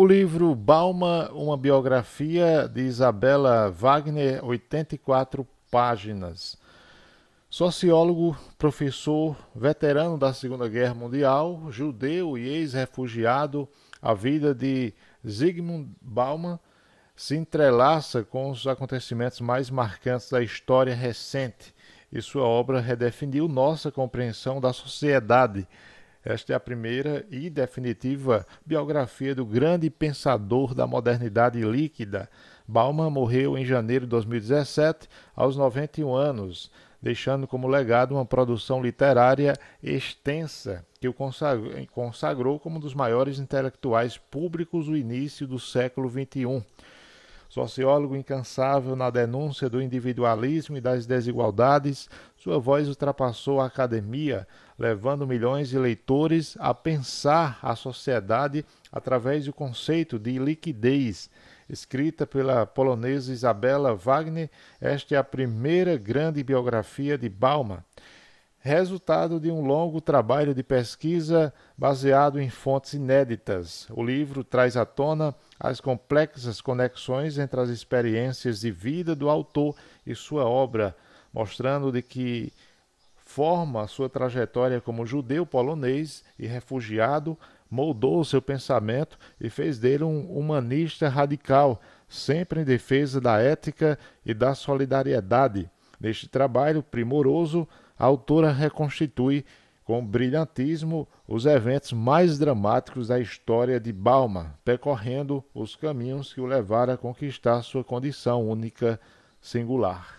O livro Balma, uma biografia de Isabela Wagner, 84 páginas. Sociólogo, professor, veterano da Segunda Guerra Mundial, judeu e ex-refugiado, a vida de Zygmunt Bauman se entrelaça com os acontecimentos mais marcantes da história recente e sua obra redefiniu nossa compreensão da sociedade esta é a primeira e definitiva biografia do grande pensador da modernidade líquida. Bauman morreu em janeiro de 2017, aos 91 anos, deixando como legado uma produção literária extensa que o consagrou como um dos maiores intelectuais públicos do início do século XXI. Sociólogo incansável na denúncia do individualismo e das desigualdades, sua voz ultrapassou a academia, levando milhões de leitores a pensar a sociedade através do conceito de liquidez. Escrita pela polonesa Isabella Wagner, esta é a primeira grande biografia de Bauman resultado de um longo trabalho de pesquisa baseado em fontes inéditas. O livro traz à tona as complexas conexões entre as experiências de vida do autor e sua obra, mostrando de que forma sua trajetória como judeu polonês e refugiado moldou seu pensamento e fez dele um humanista radical, sempre em defesa da ética e da solidariedade Neste trabalho primoroso, a autora reconstitui com brilhantismo os eventos mais dramáticos da história de Balma, percorrendo os caminhos que o levaram a conquistar sua condição única, singular.